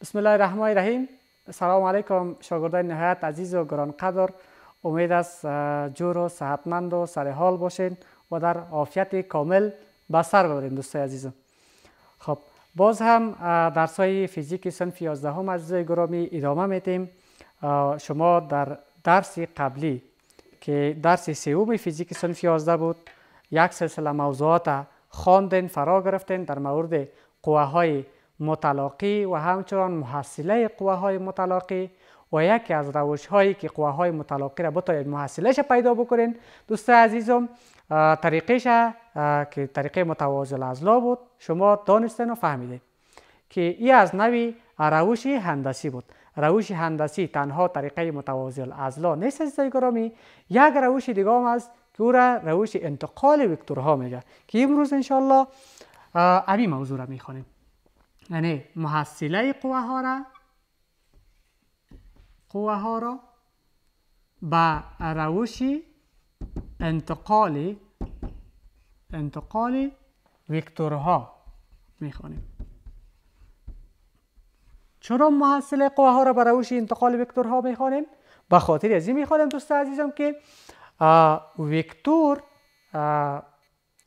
بسم الله الرحمن الرحیم سلام علیکم شاگردان نهایت عزیز و گرانقدر امید است جور و صحتمند و سرحال باشین و در عافیت کامل به سر ببرین دوستای عزیزم خب باز هم درس های فیزیک سنف 11 هم عزیزای گرامی ادامه میدیم شما در درس قبلی که درس سوم فیزیک سنف 11 بود یک سلسله موضوعات خواندن فرا گرفتین در مورد قوه های متلاقی و همچنان محصله قوه های متلاقی و یکی از روش هایی که قوه های متلاقی را بتاید محصلش پیدا بکنین دوست عزیزم طریقش که طریقه متوازل از لا بود شما دانستین و فهمیدین که ای از نوی روش هندسی بود روش هندسی تنها طریقه متوازل از لا نیست از گرامی یک روش دیگه هم است که او روش انتقال وکتورها میگه که امروز انشالله امی موضوع را میخوانیم یعنی محصله قوه ها را قوه ها را به روش انتقال انتقال می میخوانیم چرا محصله قوه ها را به روش انتقال وکتورها میخوانیم به خاطر از این میخوانیم دوست عزیزم که ویکتور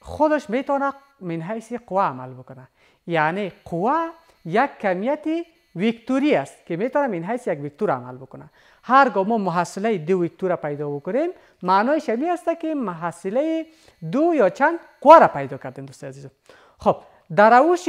خودش میتونه من حیث قوه عمل بکنه یعنی قوه یک کمیتی ویکتوری است که میتونم این حیث یک ویکتور عمل بکنه هرگاه ما محصله دو ویکتور پیدا بکنیم معنایش همین است که محصله دو یا چند قوه را پیدا کردیم دوست عزیز خب در روش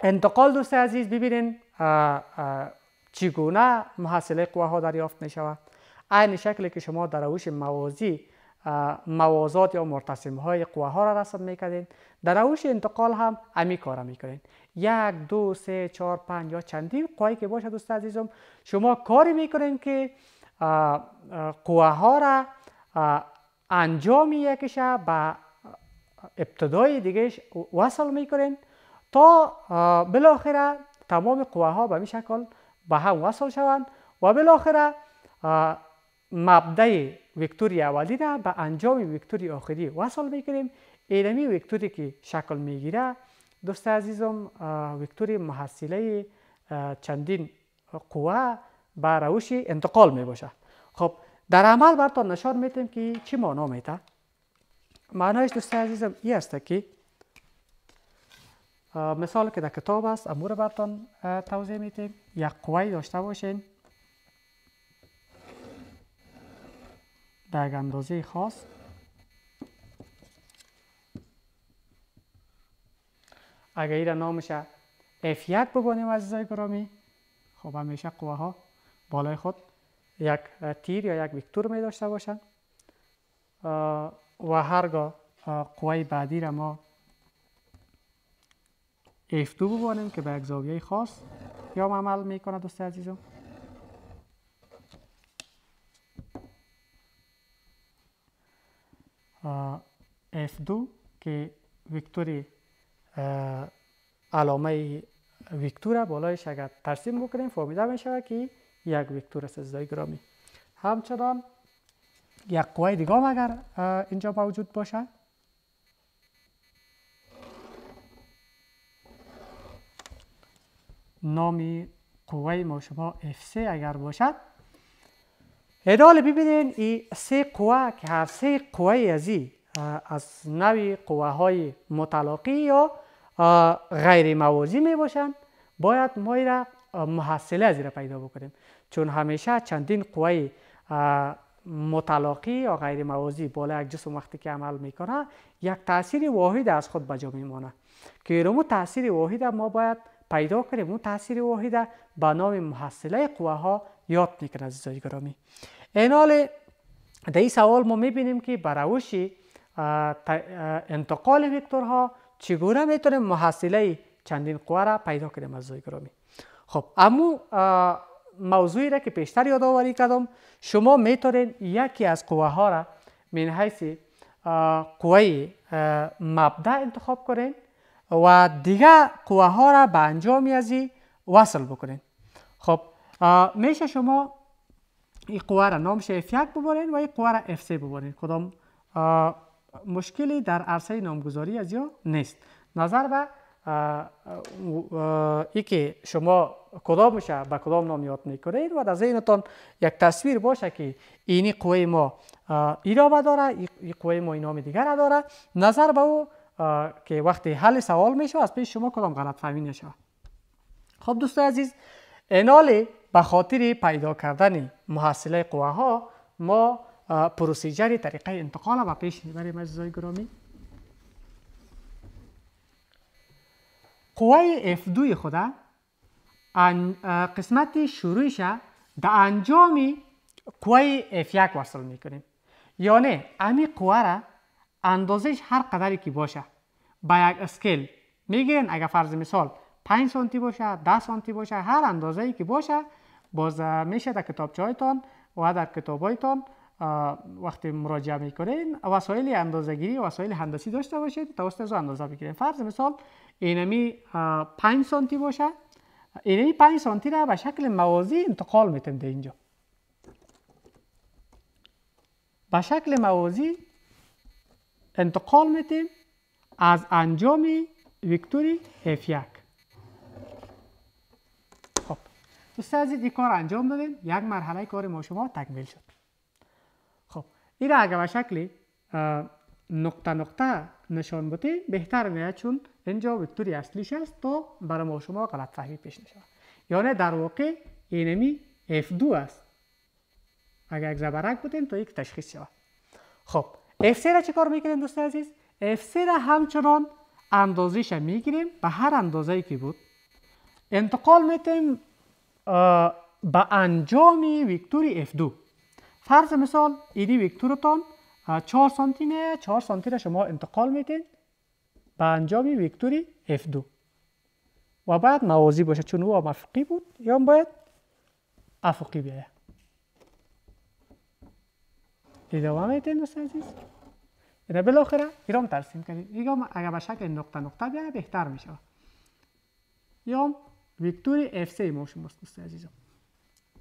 انتقال دوست عزیز ببینین چگونه محاصله قوه ها دریافت می شود عین شکلی که شما در روش موازی موازات یا مرتسم های قوه ها را رسم میکردین در روش انتقال هم امی کار میکنید یک دو سه چهار پنج یا چندی قوه که باشه دوست عزیزم شما کاری میکنید که قوه ها را انجام یکش به ابتدای دیگهش وصل میکنین تا بالاخره تمام قوه ها به می شکل به هم وصل شوند و بالاخره مبدعی وکتوری اولی را به انجام وکتوری آخری وصل میکنیم ایرمی وکتوری که شکل میگیره دوست عزیزم وکتوری محصیله چندین قوه به روش انتقال می خب در عمل برتان نشان میتیم که چی معنا میتا معنایش دوست عزیزم ای است که مثال که در کتاب است امور برتان توضیح میتیم یک قوی داشته باشین در اندازه خاص اگر این نامش F1 از عزیزای گرامی خب همیشه قوه ها بالای خود یک تیر یا یک ویکتور می داشته باشند و هرگاه قوه بعدی را ما F2 که به یک زاویه خاص یا عمل می کنه دوست عزیزم اف دو که ویکتوری علامه ویکتور بالایش اگر ترسیم بکنیم فهمیده می شود که یک ویکتور است از دایگرامی همچنان یک قوی دیگه اگر اینجا موجود باشه نام قوه ما شما F3 اگر باشد اداله ببینین این سه قوه که هر سه قوه ازی از نوی قوه های متلاقی یا غیر موازی می باشند باید ما را محصله ازی را پیدا بکنیم چون همیشه چندین قوه متلاقی یا غیر موازی بالا یک جسم وقتی که عمل میکنه یک تاثیر واحد از خود بجا میمانه که رومو تاثیر واحد ما باید پیدا کنیم اون تاثیر واحد به نام محصله قوه ها یاد میکنه از گرامی این حال در این سوال ما میبینیم که براوش انتقال وکتورها چگونه میتونیم محصله چندین قوه را پیدا کنیم از زوی خب اما موضوعی را که پیشتر یادآوری کردم شما میتونید یکی از قوه ها را من حیث قوه مبدع انتخاب کنین و دیگه قوه ها را به انجام ازی وصل بکنین خب میشه شما این قوه را نامش F1 و این قوه را F3 ببارین کدام مشکلی در عرصه نامگذاری از یا نیست نظر به ای که شما کدامش به کدام نام یاد میکنید و در ذهنتان یک تصویر باشه که اینی قوه ما ایرا داره این قوه ما این نام دیگر داره نظر به او که وقتی حل سوال میشه از پیش شما کدام غلط فهمی نشه خب دوستای عزیز انال به خاطر پیدا کردن محاصله قوه ها ما پروسیجر طریقه انتقال و پیش میبریم زای گرامی قوه F2 خود قسمت شروعش در انجام قوه F1 وصل میکنیم یعنی امی قوه را اندازش هر قدری که باشه با یک اسکیل میگن اگر فرض مثال 5 سانتی باشه 10 سانتی باشه هر اندازه که باشه باز میشه در کتابچه هایتان و در کتاب هایتان وقتی مراجعه میکنین وسایل و وسایل هندسی داشته باشید تا از اندازه بگیرین فرض مثال اینمی 5 سانتی باشه اینمی 5 سانتی را به شکل موازی انتقال میتیم اینجا به شکل موازی انتقال میتیم از انجام ویکتوری f عزیز این کار انجام دادیم، یک مرحله کار ما شما تکمیل شد خب این اگر به شکل نقطه نقطه نشان بده بهتر میاد چون اینجا وکتوری اصلیش است تو برای ما شما غلط فهمی پیش نشود یعنی در واقع اینمی F2 است اگر یک زبرک بودیم تا یک تشخیص شود خب F3 را چه کار میکنیم دوست عزیز F3 را همچنان اندازش میگیریم به هر اندازه ای که بود انتقال میتیم به انجام ویکتوری F2 فرض مثال ایدی ویکتورتان 4 سانتی 4 سانتی را شما انتقال میتین به انجام ویکتوری F2 و بعد موازی باشه چون او افقی بود یا باید افقی بیاید ادامه میتین دوست عزیز اینه یعنی بالاخره ایرام ترسیم کردیم اگر به شکل نقطه نقطه بیاید بهتر میشه یا ویکتور اف ما شماست دوست عزیزم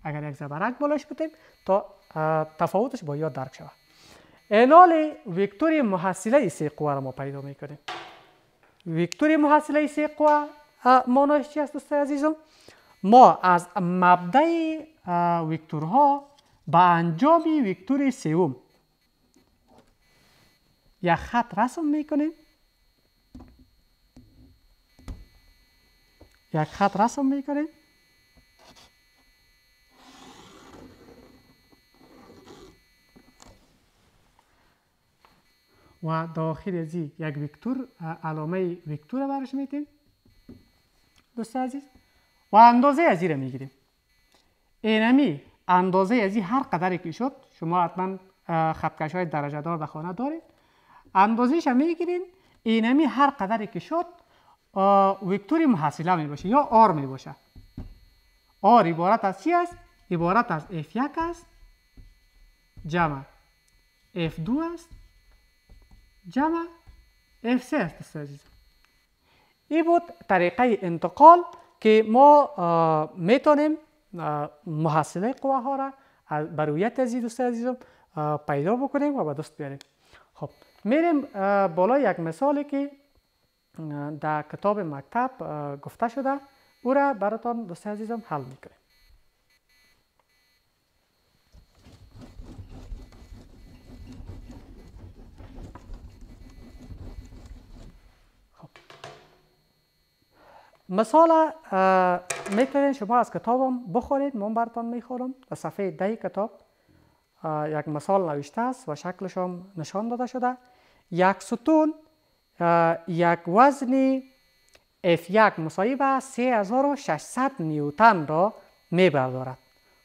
اگر یک زبرک بالاش بتیم تا تفاوتش با یاد درک شود انال ویکتور محصله سی قوه را ما پیدا میکنیم ویکتور محصله سی قوه مانایش چی است دوست عزیزم ما از مبدع ویکتورها به انجام ویکتور سیوم یا خط رسم میکنیم یک خط رسم میکنیم و داخل زی یک ویکتور علامه ویکتور رو براش میتیم دوست عزیز و اندازه ازی رو میگیریم اینمی اندازه ازی هر قدری که شد شما حتما خطکش های درجه دار در خانه دارید اندازهش میگیریم اینمی هر قدری که شد وکتور محصله می باشه یا آر می باشه آر عبارت از چی است؟ عبارت از F1 است جمع F2 است جمع F3 است این بود طریقه انتقال که ما میتونیم محصله قوه ها را برویت از دوست عزیزم پیدا بکنیم و به دست بیاریم خب میریم بالا یک مثالی که در کتاب مکتب گفته شده او را براتان دوست عزیزم حل میکنیم مثال میتونین شما از کتابم بخورید من براتان میخورم در صفحه ده کتاب یک مثال نوشته است و شکلش هم نشان داده شده یک ستون یک وزن F1 مساوی به 3600 نیوتن را می بردارد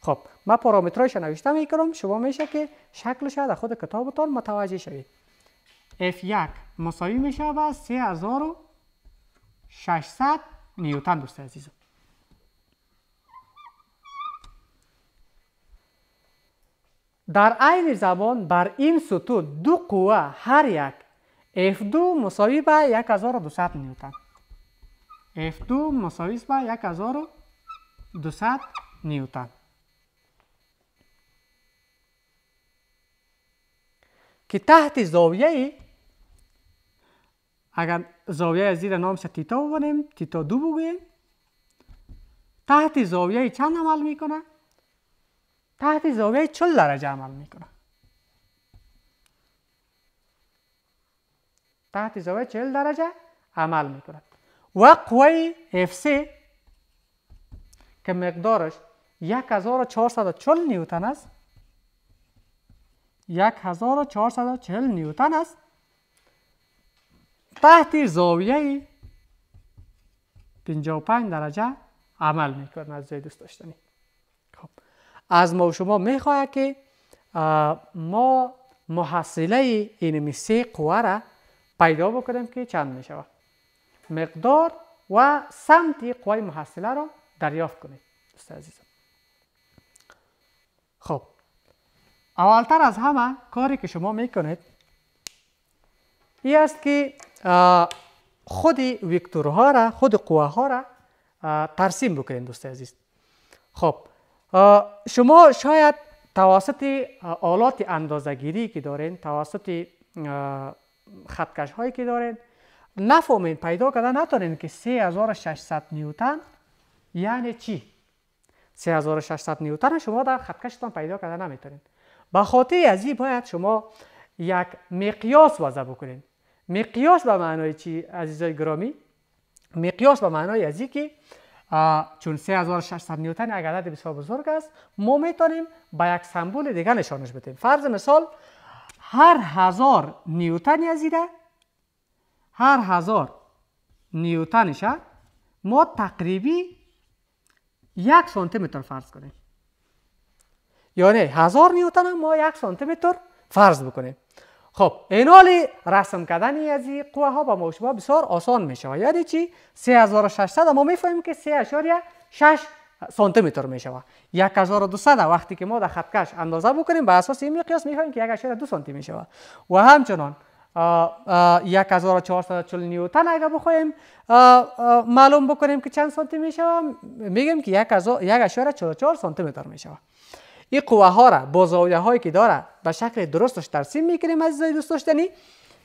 خب ما پارامترهایش نوشته می کنم شما میشه که شکلش در خود کتابتان متوجه شوید F1 مساوی میشه به 3600 نیوتن دوست عزیزم در این زبان، بر این ستون دو قوه هر یک F2 مساوی به 1200 نیوتن F2 مساوی با به 1200 نیوتن که تحت زاویه اگر زاویه از زیر نامش تیتا ببینیم تیتا دو بگویم تحت زاویه چند عمل میکنه؟ تحت زاویه 40 درجه عمل میکنه تحت زاویه 40 درجه عمل میکند و قوه FC که مقدارش 1440 نیوتن است 1440 نیوتن است تحت زاویه 55 درجه عمل میکنه از جای دوست داشتنی خب از ما و شما میخواهد که ما محصله این سه قوه را پیدا بکنیم که چند می شود مقدار و سمت قوای محصله را دریافت کنید دوست عزیزم خب اولتر از همه کاری که شما میکنید این است که خود وکتورها را خود قوه ها را ترسیم بکنید دوست عزیز خب شما شاید توسط آلات اندازگیری که دارین توسط خطکش هایی که دارین نفهمین پیدا کردن نتونین که 3600 نیوتن یعنی چی 3600 نیوتن شما در خطکشتان پیدا کردن نمیتونین به خاطر از این باید شما یک مقیاس وضع بکنین مقیاس به معنای چی عزیزای گرامی مقیاس به معنای از که چون 3600 نیوتن یک عدد بسیار بزرگ است ما میتونیم با یک سمبول دیگه نشانش بدیم فرض مثال هر هزار نیوتن یزیده هر هزار نیوتنش ما تقریبی یک سانتی متر فرض کنیم یعنی هزار نیوتن هم ما یک سانتی متر فرض بکنیم خب اینال رسم کردن از این قوه ها با شما بسیار آسان میشه یعنی چی 3600 ما میفهمیم که 6. سانتی متر می شود یک هزار دو وقتی که ما در خطکش اندازه بکنیم به اساس این مقیاس میفهمیم که یک اشاره دو سانتی می شود و همچنان 1440 نیوتن اگر بخوایم معلوم بکنیم که چند سانتی می شود میگیم که یک چهار سانتی متر می شود این قوه ها را با زاویه هایی که داره به شکل درستش ترسیم میکنیم عزیزای دوست داشتنی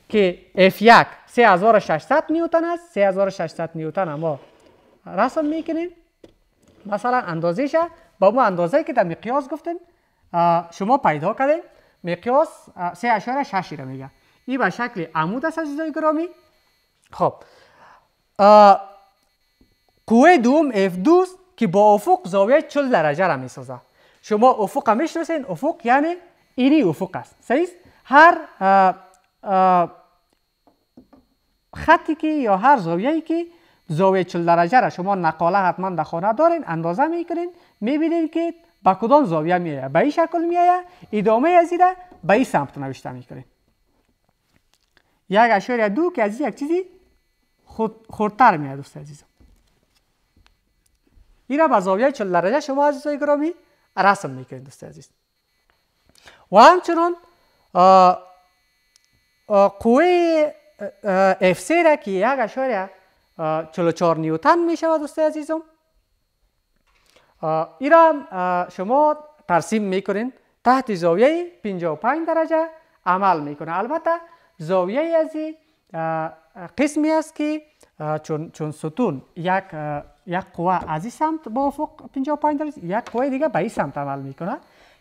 که F1 3600 نیوتن است 3600 نیوتن اما ما رسم میکنیم مثلا اندازش با مو اندازه که در مقیاس گفتیم شما پیدا کردین مقیاس 3.6 را میگه این به شکل عمود است از گرامی خب قوه دوم اف دوست که با افق زاویه 40 درجه را میسازه شما افق هم میشناسین افق یعنی اینی افق است صحیح هر آه آه خطی که یا هر زاویه‌ای که زاویه 40 درجه را شما نقاله حتما در خانه دارین اندازه میکنین میبینین که به کدام زاویه میایه به این شکل میایه ادامه از را به این سمت نوشته میکنین یک اشاره دو که از یک چیزی خود خورتر میاد دوست عزیزم این را به زاویه 40 درجه شما عزیزای گرامی رسم میکنین دوست عزیز و همچنان قوه اف سی را که یک اشاره 44 نیوتن می شود دوست عزیزم ای را شما ترسیم میکنین تحت زاویه 55 درجه عمل میکنه البته زاویه از قسمی است که چون, چون ستون یک یک قوه از این سمت با افق 55 درجه یک قوه دیگه به این سمت عمل میکنه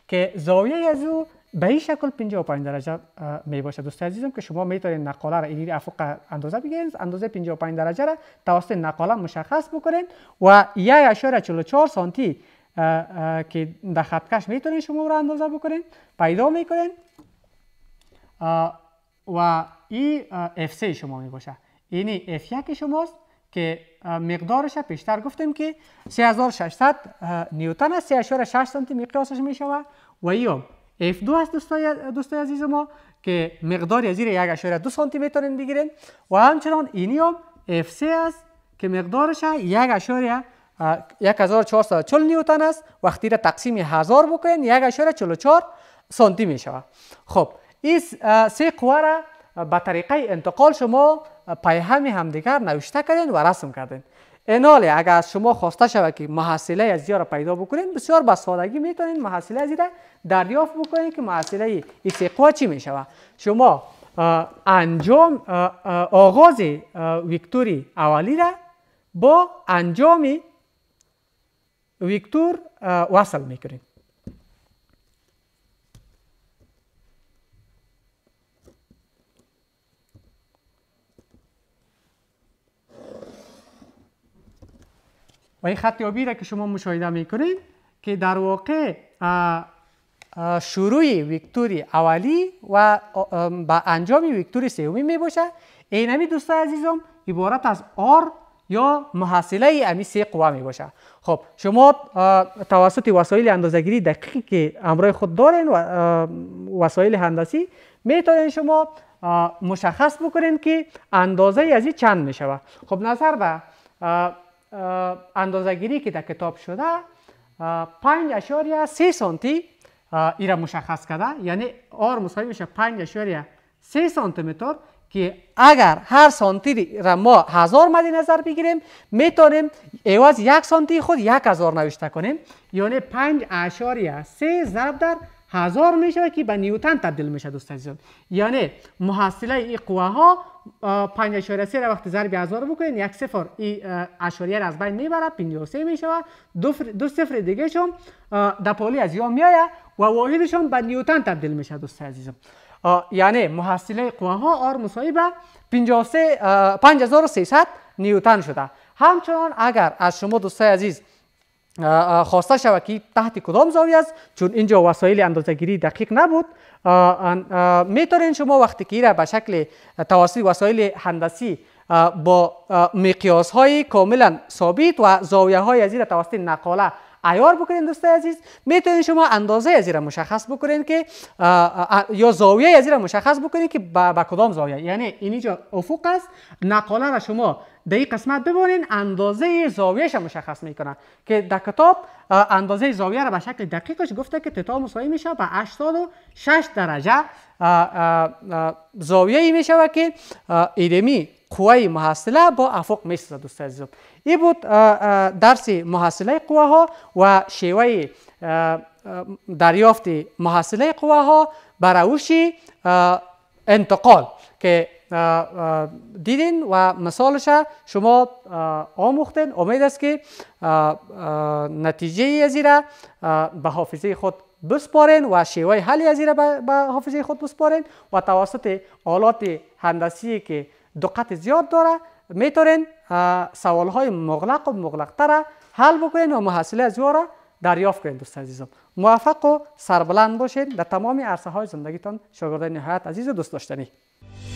که زاویه از او به این شکل 55 درجه می باشه دوست عزیزم که شما توانید نقاله را این افق اندازه بگیرید اندازه 55 درجه را توسط نقاله مشخص بکنید و 1.44 سانتی که در خطکش میتونید شما را اندازه بکنید پیدا کنید و این اف 3 شما می باشه یعنی F1 شماست که مقدارش پیشتر گفتیم که 3600 نیوتن است 3.6 سانتی مقیاسش می شود و ایو F2 هست دوستای, دوستای عزیز ما که مقداری از زیر 1.2 سانتی متر بگیرین و همچنان اینی هم F3 است که مقدارش 1440 نیوتن است وقتی را تقسیم 1000 بکنین 1.44 سانتی می شود خب این سه قوه را به طریقه انتقال شما پیهم همدیگر نوشته کردین و رسم کردین اناله اگر از شما خواسته شود که محصله از را پیدا بکنید بسیار به سادگی میتونید محصله از دریافت بکنید که محصله ای چی میشوه شما انجام آغاز ویکتوری اولی را با انجام ویکتور وصل میکنید. و این خطیابی را که شما مشاهده میکنید که در واقع شروع ویکتوری اولی و با انجام ویکتوری سومی می باشه اینمی دوست عزیزم عبارت از آر یا محاصله امی سه قوه می باشد خب شما توسط وسایل اندازه‌گیری دقیقی که امرای خود دارین و وسایل هندسی می شما مشخص بکنین که اندازه از این چند می شود خب نظر به اندازگیری که در کتاب شده 5 اشاریه 3 سانتی ای را مشخص کرده یعنی آر مساوی میشه 5 اشاریه 3 سانتی متر که اگر هر سانتی را ما هزار مدی نظر بگیریم میتونیم عوض یک سانتی خود یک هزار نوشته کنیم یعنی 5 اشاریه 3 ضرب در هزار میشه که به نیوتن تبدیل میشه دوست عزیزان یعنی محصله این قوه ها 5.3 را وقتی ضرب هزار بکنین یک صفر این اشاریه از بین میبره 53 میشه دو, دو صفر دیگه شون دپولی از یا میایه و واحدشون به نیوتن تبدیل میشه دوست عزیزم یعنی محصله قوه ها آر مصاحبه 53 5300 نیوتن شده همچنان اگر از شما دوست عزیز خواسته شود که تحت کدام زاویه است چون اینجا وسایل اندازگیری دقیق نبود میتونین شما وقتی که را به شکل توسط وسایل هندسی با مقیاس های کاملا ثابت و زاویه های از این توسط نقاله ایار بکنین دوستای عزیز میتونین شما اندازه از مشخص بکنین که یا زاویه از را مشخص بکنین که به کدام زاویه یعنی اینجا افق است نقاله را شما در این قسمت ببینین اندازه زاویهش مشخص میکنه که در کتاب اندازه زاویه را به شکل دقیقش گفته که تتا مساوی میشه به 86 درجه زاویه میشه که ایرمی قوه محصله با افق میسازه دوست عزیزم این بود درس محصله قوه ها و شیوه دریافت محصله قوه ها به انتقال که دیدین و مثالش شما آموختن، امید است که نتیجه از را به حافظه خود بسپارین و شیوه حل از را به حافظه خود بسپارین و توسط آلات هندسی که دقت زیاد داره میتونین سوال های مغلق و مغلقتر حل بکنین و محصله از را دریافت کنین دوست عزیزم موفق و سربلند باشین در تمام عرصه های زندگیتان شاگردان نهایت عزیز و دوست داشتنی